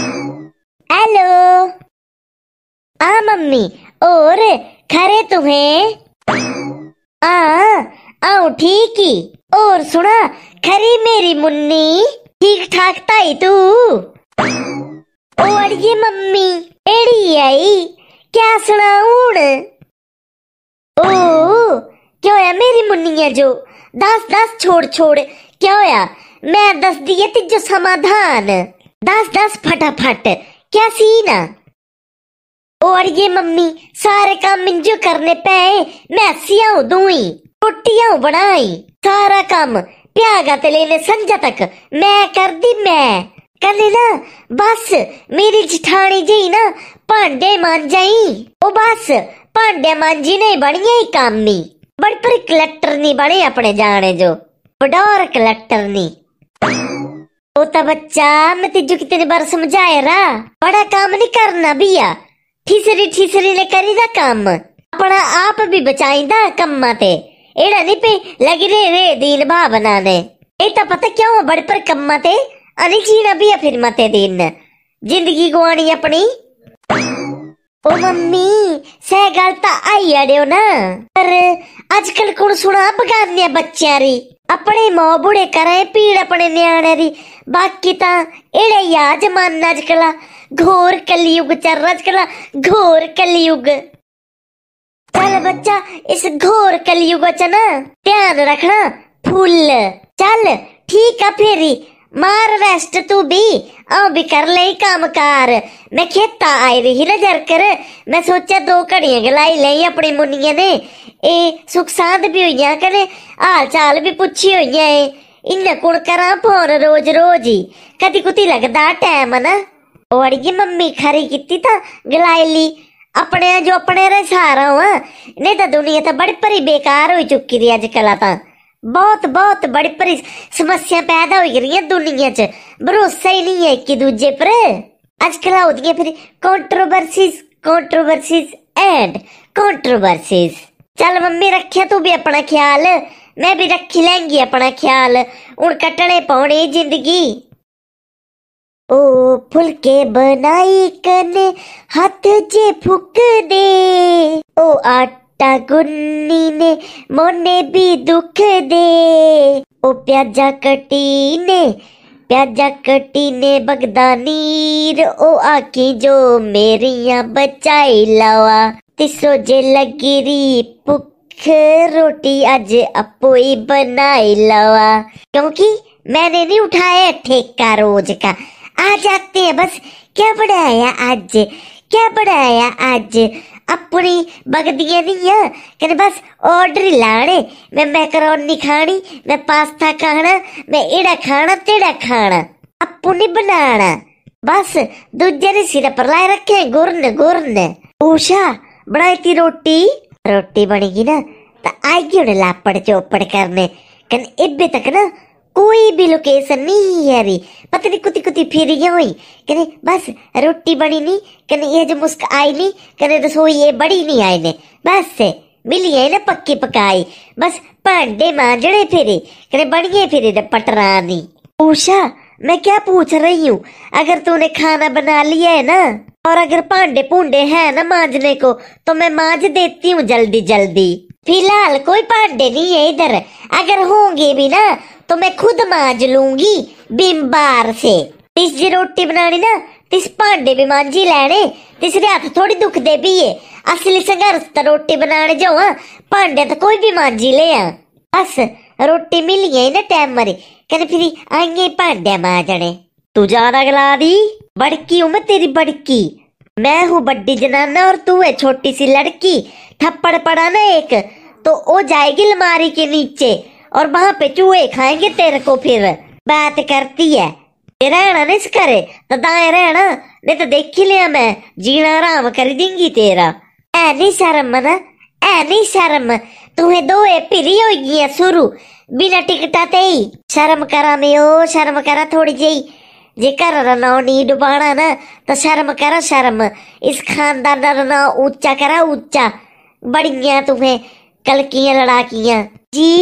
Hello हाँ mummy और खरे तुम्हें ठीक ही और सुना खरी मेरी मुन्नी ठीक ठाक ताई तू और ये मम्मी एड़ी आई क्या सुनाऊन ओ क्यों है मेरी मुन्निया जो दस दस छोड़ छोड़ क्या होया मैं दस दिए तीजो समाधान दस दस फटाफट क्या सीन और ये मम्मी सारे काम मिंजो करने पे मैं सिया दूई रोटियां बनाई सारा काम प्यागा ते लेने संजा तक मैं कर दी मैं कल ना बस मेरी जिठानी जी ना भांडे जाई ओ बस भांडे जी ने बनिए ही काम नहीं बड़ पर कलेक्टर नहीं बने अपने जाने जो बडौर कलेक्टर नहीं छोटा बच्चा मैं तुझे कितने बार समझाया रहा बड़ा काम नहीं करना भैया ठीसरी ठीसरी ने करी दा काम अपना आप भी बचाई दा कम ते एड़ा नहीं पे लगी रे रे दीन भा ने ए तो पता क्यों बड़े पर कम्मा ते अनी ना भी फिर मते दिन जिंदगी गुआनी अपनी ओ मम्मी सह गल तो आई अड़ियो ना पर आजकल कौन सुना बगानिया बच्चिया री अपने ਮਾਂ ਬੁੜੇ ਕਰੇ ਪੀੜ ਆਪਣੇ ਨਿਆਣੇ ਦੀ ਬਾਕੀ ਤਾਂ ਇਹੜੇ ਯਾ ਜਮਾਨਾ ਜਕਲਾ घोर कलयुग चल रहा चला घोर कलयुग चल बच्चा इस घोर कलयुग च ना ध्यान रखना फूल चल ठीक है फेरी ਮਾਰ ਰੈਸਟ ਤੂੰ ਵੀ ਉਹ ਵੀ ਕਰ ਲਈ ਕੰਮਕਾਰ ਮੈਂ ਖੇਤਾ ਆਈ ਰਹੀ ਨਾ ਕਰ ਮੈਂ ਸੋਚਿਆ ਦੋ ਘੜੀਆਂ ਗਲਾਈ ਲਈ ਆਪਣੀ ਮੁੰਨੀਆਂ ਨੇ ਇਹ ਸੁਖਸਾਂਦ ਵੀ ਹੋਈਆਂ ਕਰੇ ਹਾਲ ਚਾਲ ਵੀ ਪੁੱਛੀ ਹੋਈਆਂ ਏ ਇੰਨਾ ਕੁੜ ਕਰਾਂ ਫੋਨ ਰੋਜ਼ ਰੋਜ਼ ਹੀ ਕਦੀ ਕੁਤੀ ਲੱਗਦਾ ਟਾਈਮ ਨਾ ਉਹ ਅੜਗੀ ਮੰਮੀ ਖਰੀ ਕੀਤੀ ਤਾਂ ਗਲਾਈ ਲਈ ਆਪਣੇ ਜੋ ਆਪਣੇ ਰੇ ਸਾਰਾ ਵਾ ਨਹੀਂ ਤਾਂ ਦੁਨੀਆ ਤਾਂ ਬੜੀ ਭਰੀ ਬੇਕਾਰ ਹੋਈ ਚੁੱਕੀ ਦੀ ਅੱਜ ਕੱਲਾ ਤਾਂ बहुत बहुत बड़ी पर समस्या पैदा हो रही है दुनिया च भरोसा ही नहीं है एक दूजे पर अजकल हो फिर कॉन्ट्रोवर्सीज कॉन्ट्रोवर्सीज एंड कॉन्ट्रोवर्सीज चल मम्मी रखे तू भी अपना ख्याल मैं भी रखी लेंगी अपना ख्याल हूं कट्टे पौने जिंदगी ओ फुलके बनाई कने हाथ जे फुकने ओ आट गुन्नी ने मोने भी दुख दे ओ प्याजा कटी ने प्याजा कटी ने बगदानीर ओ आखी जो मेरिया बचाई लावा तिसो जे लगीरी री भुख रोटी अज अपो ही बनाई लावा क्योंकि मैंने नहीं उठाया ठेका रोज का आ जाते हैं बस क्या बढ़ाया आज क्या बढ़ाया आज अपनी बगदियाँ नहीं है कहते बस ऑर्डर ही लाने मैं मैकरोनी खानी मैं पास्ता खाना मैं एड़ा खाना तेड़ा खाना अपू नहीं बनाना बस दूजे ने सिर पर लाए रखे गुरन गुरन ऊषा बनाई थी रोटी रोटी बनेगी ना तो आएगी उन्हें लापड़ चोपड़ करने कहने इब्बे तक ना कोई भी लोकेशन नहीं है पता नहीं कुती कुती फिर हुई कहने बस रोटी बड़ी नहीं कहने ये जो मुस्क आई नहीं कहने रसोई ये बड़ी नहीं आई ने बस से मिली है ना पक्की पकाई बस भांडे मांजड़े फिरे कहने बनिए फिरे द पटरानी उषा मैं क्या पूछ रही हूँ अगर तूने खाना बना लिया है ना और अगर पांडे पूंडे है ना मांजने को तो मैं मांज देती हूँ जल्दी जल्दी फिलहाल कोई भांडे नहीं है इधर अगर होंगे भी ना तो मैं खुद मांझ लूंगी बिम बार से तीस जी रोटी बनानी ना तीस तो भांडे भी मांझी लेने तीसरे तो हाथ तो थोड़ी दुखते भी है असली संघर्ष तो रोटी बनाने जाओ भांडे हाँ। तो कोई भी मांझी ले आ हाँ। बस रोटी मिल गई ना टाइम मरे कहने फिर आइए भांडे मांझने तू जाना गला दी बड़की हूं मैं तेरी बड़की मैं हूँ बड़ी जनाना और तू है छोटी सी लड़की थप्पड़ पड़ा ना एक तो वो जाएगी अलमारी के नीचे और वहां पे चूहे खाएंगे तेरे को फिर बात करती है रहना नहीं करे तो दाए रहना नहीं तो देख लिया मैं जीना आराम कर देंगी तेरा ऐ नहीं शर्म ना ऐ नहीं शर्म तुम्हें दो पिरी होगी शुरू बिना टिकटा ते ही शर्म करा मैं ओ शर्म करा थोड़ी जी जे घर ना नहीं डुबाना ना तो शर्म करा शर्म इस खानदान का ना ऊंचा करा ऊंचा बड़ी तुम्हें कल लड़ाकियां जी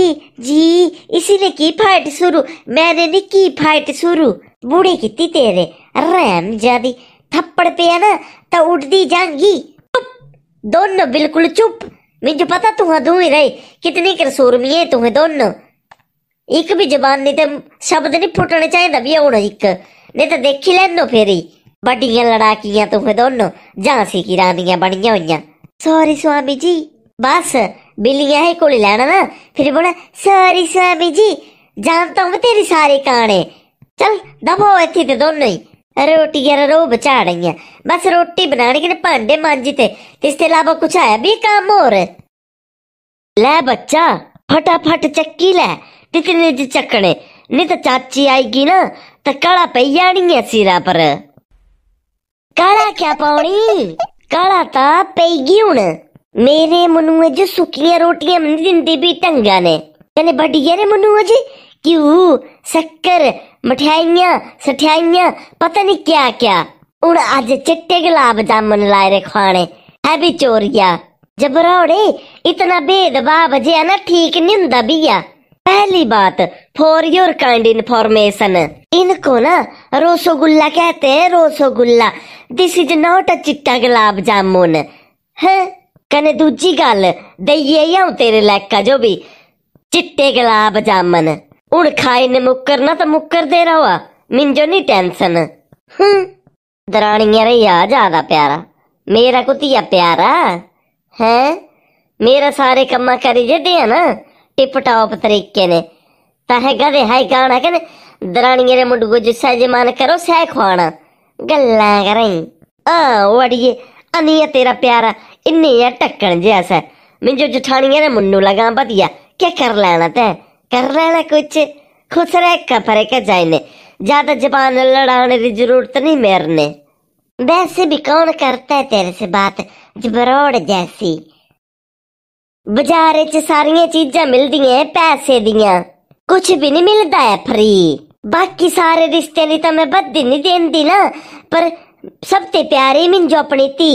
जी इसी ने की फाइट शुरू मैंने नहीं की फाइट शुरू बूढ़े कितनी तेरे रैम जादी थप्पड़ पे ना तो उठ दी चुप दोनों बिल्कुल चुप मुझे पता तुम दू ही रही कितनी कर सूरमी है तुम्हें दोनों एक भी जबान नहीं तो शब्द नहीं फुटने चाहिए ना भी होना एक नहीं तो देखी लेनो फेरी बड़िया लड़ाकियां तुम्हें दोनों झांसी की रानियां बनिया हुई सॉरी स्वामी जी बस बिल्लियां ही को लैना ना फिर बोला सॉरी स्वामी जी जानता तो हूँ तेरी सारी कहानी चल दबो इतनी तो दोनों ही रोटी यार रो बचा रही है बस रोटी बनाने के भांडे मांझी थे इसके अलावा कुछ आया भी काम और ले बच्चा फटाफट चक्की ले जितने चकने नहीं तो चाची आएगी ना तो कला पै जानी है सिरा पर कला क्या पानी कला तो पेगी हूं मेरे ಮನುವಜಿ ಸುಕ್ಕಿಯ ರೋಟಿಯ ಮಂದಿಂದೆ ने ಕನೆ ಬಡಿಯರೆ ಮನುವಜಿ ಕ್ಯೂ ಸಕ್ಕರ್ ಮಠಾಯಿಯಾ ಸಠಾಯಿಯಾ ಪತನಿ ಕ್ಯಾ ಕ್ಯಾ उन आज चिट्टे गुलाब जामुन लाए रे खाने है भी चोरिया जबरौड़े इतना भेदभाव जे ना ठीक नहीं होता भैया पहली बात फॉर योर काइंड इन्फॉर्मेशन इनको ना रोसोगुल्ला कहते हैं rosogolla this is not a चिट्टा गुलाब जामुन है कने दूजी गल्ल देइये तेरे लैका जो बी चिट्टे गुलाब जामन हूं खाई ने मुक्करना तो मुक्करदे रहो मिंजो नहीं टेंशन दरानिया रैया ज्यादा प्यारा मेरा कुतिया प्यारा है मेरा सारे कम्मा करी जे दिया ना टिप टॉप तरीके ने ताहे गधे हाई गाना कने दरानिया रे मुंडू को जिस्सा मन करो सह खुआना गल्ला करें आ अनिया तेरा प्यारा इन्नी है टक्कन जे असें मुंहिंजो जेठाणीअ ने मुन्नू लगा बधिया क्या कर लेना तैं कर लेना कुछ खुश रह का फरे का जाने ज्यादा जबान लड़ाने की जरूरत नहीं मेरे ने वैसे भी कौन करता है तेरे से बात जबरोड़ जैसी बाजार च सारिया चीजा मिल दी है पैसे दिया कुछ भी नहीं मिलता है फ्री बाकी सारे रिश्ते नहीं तो मैं बदी नहीं देती ना पर सब ते प्यारी मिंजो अपनी ती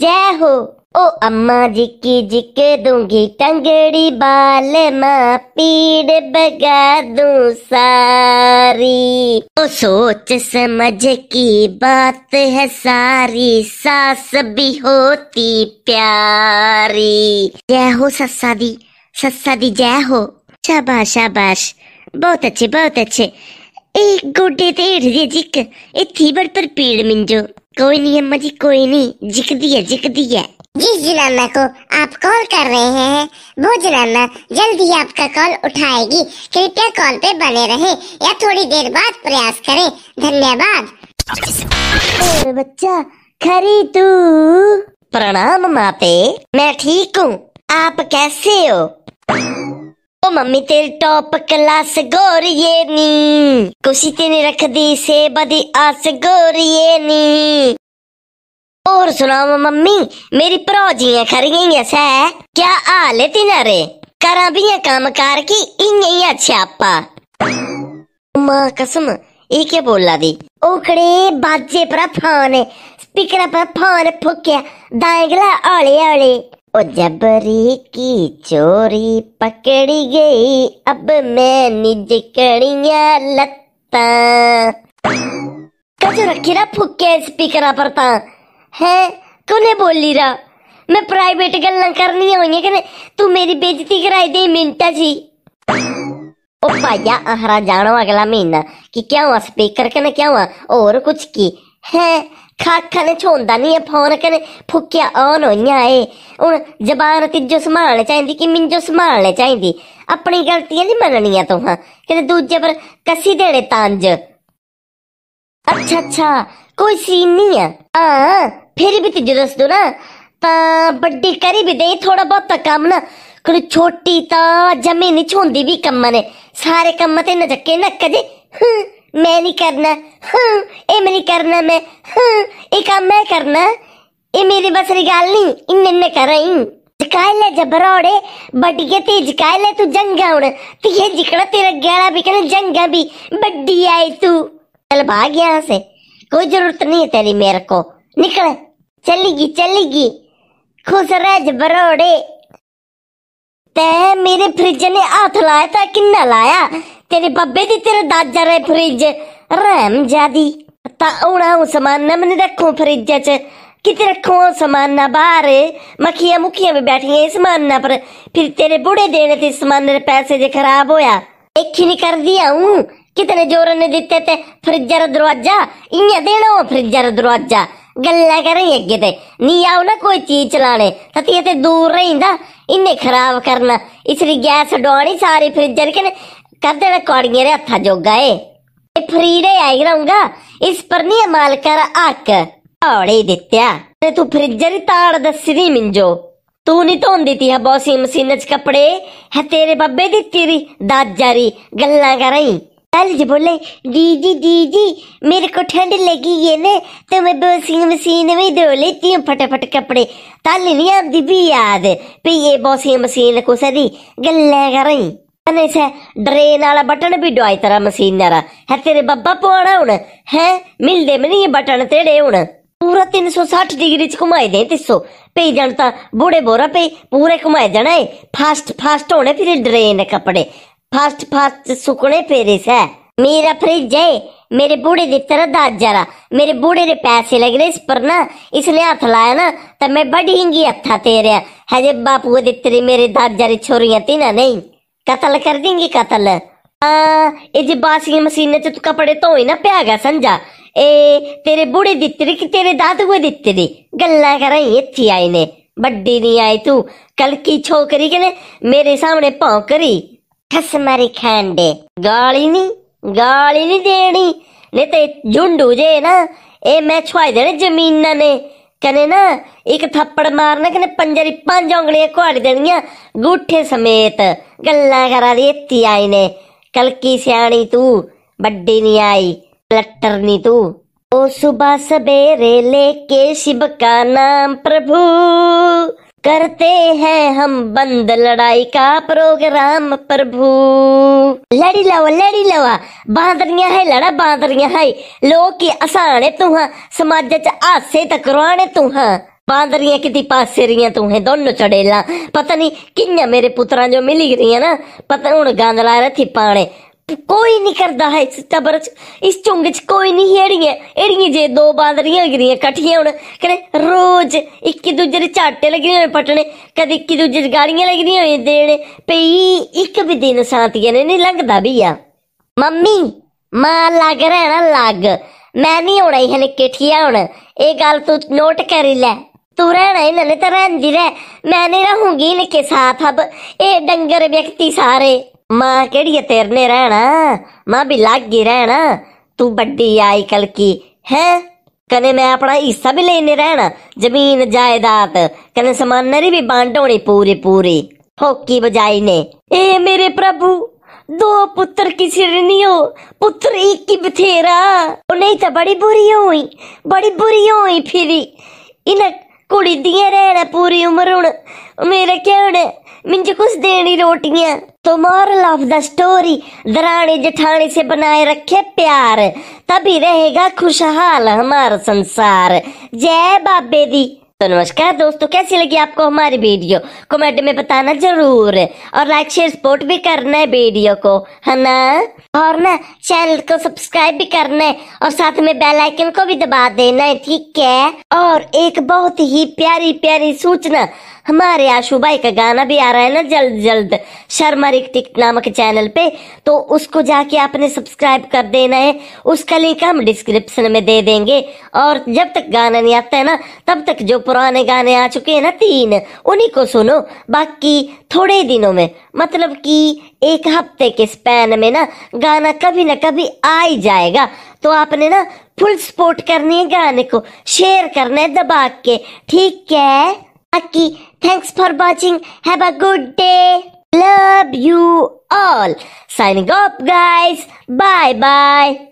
जय हो ओ अम्मा जिकी जिके दूंगी टंगड़ी बाल माँ पीड़ बगा दू सारी ओ सोच समझ की बात है सारी सास भी होती प्यारी जय हो सस्सा दी सस्सा दी जय हो शाबाश शाबाश बहुत अच्छे बहुत अच्छे एक गोडे ते हेठ दी जिक इत्थी बड़ पर पीड़ मिंजो कोई नहीं अम्मा जी कोई नहीं जिकदी है जिकदी है जिस जुलाना को आप कॉल कर रहे हैं वो जुलाना जल्दी आपका कॉल उठाएगी कृपया कॉल पे बने रहे या थोड़ी देर बाद प्रयास करें धन्यवाद बच्चा खरी तू प्रणाम माते मैं ठीक हूँ आप कैसे हो ओ मम्मी तेल टॉप क्लास गोरिये नी खुशी तेरी रख दी से बदी आस गोरिये नी और सुनाओ मम्मी मेरी भरोजियां खरियां सह क्या हाल है तीन रे करा भी काम कार की इं छापा मां कसम ये क्या बोला दी ओकड़े बाजे पर फोन स्पीकर पर फान फुकिया दाएगला आले आले ओ जबरी की चोरी पकड़ी गई अब मैं निज कड़िया लत्ता कजो रखी ना फुके स्पीकर पर ता है तूने बोल ली रहा मैं प्राइवेट गल करनी होई कने तू मेरी बेजती कराई दे मिनटा जी ओ भाया अहरा जानो अगला महीना कि क्या हुआ स्पीकर कने क्या हुआ और कुछ की है खाखा ने छोंदा नहीं है फोन कने फुकिया ऑन होइया है हुन जबान तिजो संभालने चाहिदी कि मिंजो संभालने चाहिदी अपनी गलतियां नहीं मननियां तो हां कने दूजे पर कसी देने तंज अच्छा अच्छा कोई सीन नहीं है हां फिर भी तुझे दस दो ना ता बड्डी करी भी दे थोड़ा बहुत काम ना कोई छोटी ता जमी नहीं छोंदी भी कम ने सारे कम ते न जके न कदे मैं नहीं करना हाँ, ए मैं नहीं करना मैं हाँ, ए काम मैं करना ए मेरी बस री गल नहीं इन इन करई जकाई ले जबरोड़े बड़िया ते जकाई ले तू जंगा उन ते जिकड़ा तेरा गैला भी कहने जंगा भी बड़ी आई तू चल भाग यहां से कोई जरूरत नहीं है तेरी मेरे को निकल चलेगी चलेगी खुश रह बरोड़े ते मेरे फ्रिज ने हाथ लाया था किन्ना लाया तेरे बब्बे दी तेरे दाजा रे फ्रिज रैम जादी ता हूं हूं समान ना मैंने रखो फ्रिज च कित रखो समान ना बाहर मक्खियां मुखियां में बैठी समान ना पर फिर तेरे बूढ़े देने थे समान पैसे जे खराब होया एक ही नहीं कर दिया हूं ਕਿਤਨੇ ਜ਼ੋਰ ਨੇ ਦਿੱਤੇ ਤੇ ਫਰਿੱਜਰ ਦਰਵਾਜ਼ਾ ਇੰਨੇ ਦੇਣਾ ਫਰਿੱਜਰ ਦਰਵਾਜ਼ਾ ਗੱਲਾਂ ਕਰ ਰਹੀ ਅੱਗੇ ਤੇ ਨੀ ਆਉ ਨਾ ਕੋਈ ਚੀਜ਼ ਚਲਾਣੇ ਤਤੀ ਤੇ ਦੂਰ ਰਹਿੰਦਾ ਇੰਨੇ ਖਰਾਬ ਕਰਨਾ ਇਸ ਲਈ ਗੈਸ ਡੋਣੀ ਸਾਰੀ ਫਰਿੱਜਰ ਕੇ ਕਰ ਦੇਣਾ ਕੋੜੀਆਂ ਦੇ ਹੱਥਾਂ ਜੋਗਾ ਏ ਇਹ ਫਰੀ ਦੇ ਆਈ ਰਹੂੰਗਾ ਇਸ ਪਰ ਨਹੀਂ ਕਰ ਹੱਕ ਔੜੇ ਦਿੱਤਿਆ ਤੇ ਤੂੰ ਫਰਿੱਜਰ ਹੀ ਤਾੜ ਦੱਸਦੀ ਮਿੰਜੋ ਤੂੰ ਨਹੀਂ ਧੋਂਦੀ ਤੀ ਹੈ ਬੋਸੀ ਮਸ਼ੀਨ ਚ ਕੱਪੜੇ ਹੈ ਤੇਰੇ ਬੱਬੇ ਦੀ ਤੇਰੀ ਦਾਜਾਰੀ ਗੱਲਾਂ ਕਰ लालच बोले दीदी दीदी मेरे को ठंड लगी है ना तो मैं वॉशिंग मशीन में धो लेती हूँ फटाफट कपड़े ताली नहीं आती भी याद पे ये वॉशिंग मशीन को सदी गल्ले कर रही अने से ड्रेन वाला बटन भी डोई तेरा मशीन नारा है तेरे बब्बा पौड़ा हूं है मिल दे मैंने ये बटन तेरे हूं पूरा तीन सौ साठ डिग्री च घुमाए दे तिस्सो पे जान ता बूढ़े बोरा पे पूरे घुमाए जाना है फास्ट फास्ट होने फिर ड्रेन कपड़े फास्ट फास्ट सुकने पेरे से मेरा फ्रिज है मेरे बूढ़े दी तरह दाद जरा मेरे बूढ़े ने पैसे लग रहे इस पर ना इसने हाथ लाया ना तो मैं बड़ी हिंगी हथा तेरे हजे बापू दी तेरी मेरे दाद जरे छोरियां थी ना नहीं कतल कर देंगी कतल ये हाँ, बासिंग मशीन च तो तू कपड़े तो ही ना प्यागा समझा ए तेरे बूढ़े दी दित्तरी कि तेरे दाद को दित्तरी गल्ला कर रही इतनी आई ने बड़ी नहीं आई तू कल की छोकरी के ने मेरे सामने भौंक करी മറിക്കാണ്ട് ഗാളിനി ഗാളിനി തേടി ने तो झुंडू जे ना ए मैं छुआई देने जमीन ने कने ना एक थप्पड़ मारना कने पंजरी पांच उंगलियां कुआड़ी देनिया गुठे समेत गल्ला करा दी ती आई ने कल की सियाणी तू बड्डी नहीं आई लट्टर नी तू ओ सुबह सवेरे लेके शिव का नाम प्रभु करते हैं हम बंद लड़ाई का प्रोग्राम प्रभु लड़ी लवा लड़ी लवा बांदरिया है लड़ा बांदरिया है लोग की असाने तू हाँ समाज च हादसे टकराने तू हाँ बांदरिया कि पासे रियां तू है दोनों चढ़ेला पता नहीं किन्या मेरे पुत्रां जो मिली रही ना पता हूं गांदला ला पाने ਕੋਈ ਨਹੀਂ ਕਰਦਾ ਹੈ ਇਸ ਤਬਰ ਚ ਇਸ ਚੁੰਗ ਚ ਕੋਈ ਨਹੀਂ ਹੈੜੀਆਂ ਇਹੜੀਆਂ ਜੇ ਦੋ ਬਾਂਦਰੀਆਂ ਗਿਰੀਆਂ ਇਕੱਠੀਆਂ ਹੁਣ ਕਹਿੰਦੇ ਰੋਜ਼ ਇੱਕ ਦੂਜੇ ਦੇ ਝਾਟੇ ਲੱਗੇ ਹੋਏ ਪਟਣੇ ਕਦੇ ਇੱਕ ਦੂਜੇ ਦੀ ਗਾੜੀਆਂ ਲੱਗਦੀਆਂ ਹੋਏ ਦੇਣੇ ਪਈ ਇੱਕ ਵੀ ਦਿਨ ਸਾਥੀਆਂ ਨੇ ਨਹੀਂ ਲੰਘਦਾ ਵੀ ਆ ਮੰਮੀ ਮਾਂ ਲੱਗ ਰਹਿਣਾ ਲੱਗ ਮੈਂ ਨਹੀਂ ਹੋਣਾ ਇਹ ਕਿਠੀਆਂ ਹੁਣ ਇਹ ਗੱਲ ਤੂੰ ਨੋਟ ਕਰੀ ਲੈ ਤੂੰ ਰਹਿਣਾ ਇਹਨਾਂ ਨੇ ਤਾਂ ਰਹਿੰਦੀ ਰਹਿ ਮੈਂ ਨਹੀਂ ਰਹੂੰਗੀ ਨਿੱਕੇ ਸਾਥ ਅਬ ਇਹ ਡੰਗਰ ਵਿਅਕਤੀ ਸਾਰੇ मां केह्ड़ी ऐ तेरने रहना मां भी लागी रहना तू बड्डी आई कल की है कने मैं अपना हिस्सा भी लेने रहना जमीन जायदाद कने समान री भी बांट होनी पूरी पूरी होकी बजाई ने ए मेरे प्रभु दो पुत्र की हो पुत्र एक की बथेरा नहीं तो बड़ी बुरी हुई बड़ी बुरी हुई फिर इन कुड़ी दिए रहना पूरी उम्र हूं मेरा क्या होना मिंज कुछ देनी रोटियां तो मॉरल ऑफ द स्टोरी दराणी जेठाणी से बनाए रखे प्यार तभी रहेगा खुशहाल हमारा संसार जय बाबे दी तो नमस्कार दोस्तों कैसी लगी आपको हमारी वीडियो कमेंट में बताना जरूर और लाइक शेयर सपोर्ट भी करना है वीडियो को है ना और ना चैनल को सब्सक्राइब भी करना है और साथ में बेल आइकन को भी दबा देना है ठीक है और एक बहुत ही प्यारी प्यारी सूचना हमारे आशु भाई का गाना भी आ रहा है ना जल्द जल्द शर्मा टिक नामक चैनल पे तो उसको जाके आपने सब्सक्राइब कर देना है उसका लिंक हम डिस्क्रिप्शन में दे देंगे और जब तक गाना नहीं आता है ना तब तक जो पुराने गाने आ चुके हैं ना तीन उन्हीं को सुनो बाकी थोड़े दिनों में मतलब कि एक हफ्ते के स्पैन में ना गाना कभी ना कभी आ ही जाएगा तो आपने ना फुल सपोर्ट करनी है गाने को शेयर करना है दबा के ठीक है बाकी Thanks for watching. Have a good day. Love you all. Signing off, guys. Bye bye.